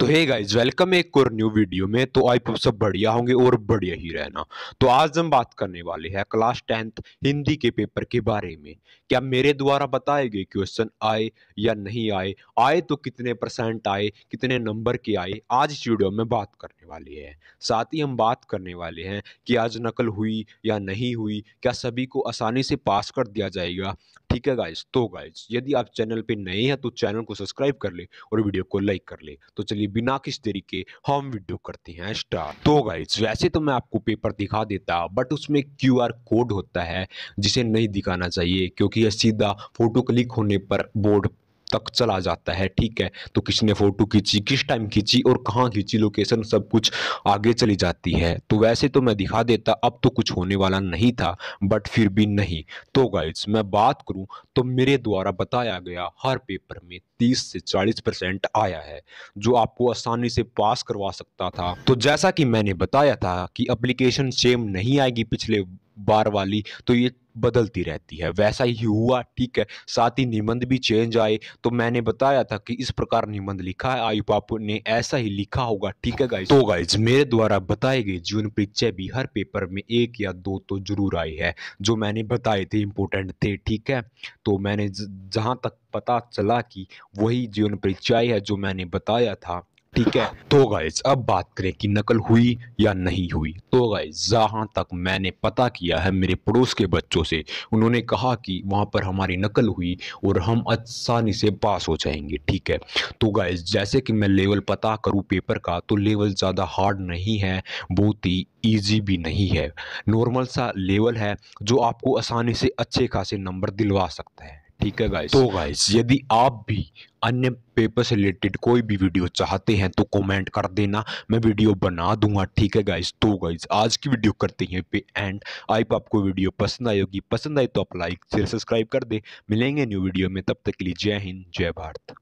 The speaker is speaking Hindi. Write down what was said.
तो हे गाइज वेलकम एक और न्यू वीडियो में तो आप सब बढ़िया होंगे और बढ़िया ही रहना तो आज हम बात करने वाले हैं क्लास टेंथ हिंदी के पेपर के बारे में क्या मेरे द्वारा बताए गए क्वेश्चन आए या नहीं आए आए तो कितने परसेंट आए कितने नंबर के आए आज इस वीडियो में बात करने वाली है साथ ही हम बात करने वाले हैं कि आज नकल हुई या नहीं हुई क्या सभी को आसानी से पास कर दिया जाएगा ठीक है गाइज तो गाइज यदि आप चैनल पे नए हैं तो चैनल को सब्सक्राइब कर ले और वीडियो को लाइक कर ले तो चलिए बिना किस तरीके हम वीडियो करते हैं स्टार्ट तो गाइज वैसे तो मैं आपको पेपर दिखा देता बट उसमें क्यू कोड होता है जिसे नहीं दिखाना चाहिए क्योंकि यह सीधा फोटो क्लिक होने पर बोर्ड तक चला जाता है ठीक है तो किसने फ़ोटो खींची किस टाइम खींची और कहाँ खींची लोकेशन सब कुछ आगे चली जाती है तो वैसे तो मैं दिखा देता अब तो कुछ होने वाला नहीं था बट फिर भी नहीं तो गाइड्स मैं बात करूँ तो मेरे द्वारा बताया गया हर पेपर में तीस से चालीस परसेंट आया है जो आपको आसानी से पास करवा सकता था तो जैसा कि मैंने बताया था कि एप्लीकेशन सेम नहीं आएगी पिछले बार वाली तो ये बदलती रहती है वैसा ही हुआ ठीक है साथ ही निबंध भी चेंज आए तो मैंने बताया था कि इस प्रकार निबंध लिखा है आयु पापू ने ऐसा ही लिखा होगा ठीक है गाइज तो गाइज मेरे द्वारा बताई गई जीवन परिचय भी हर पेपर में एक या दो तो जरूर आई है जो मैंने बताए थे इंपॉर्टेंट थे ठीक है तो मैंने जहाँ तक पता चला कि वही जीवन परिचय है जो मैंने बताया था ठीक है तो गाइज अब बात करें कि नकल हुई या नहीं हुई तो गाइज जहाँ तक मैंने पता किया है मेरे पड़ोस के बच्चों से उन्होंने कहा कि वहाँ पर हमारी नकल हुई और हम आसानी से पास हो जाएंगे ठीक है तो गाइज जैसे कि मैं लेवल पता करूँ पेपर का तो लेवल ज़्यादा हार्ड नहीं है बहुत ही ईजी भी नहीं है नॉर्मल सा लेवल है जो आपको आसानी से अच्छे खासे नंबर दिलवा सकता है ठीक है गाइस तो गाइस यदि आप भी अन्य पेपर से रिलेटेड कोई भी वीडियो चाहते हैं तो कमेंट कर देना मैं वीडियो बना दूंगा ठीक है गाइस तो गाइस आज की वीडियो करते हैं पे एंड आप आपको वीडियो पसंद आई होगी पसंद आई तो आप लाइक शेयर सब्सक्राइब कर दे मिलेंगे न्यू वीडियो में तब तक के लिए जय हिंद जय भारत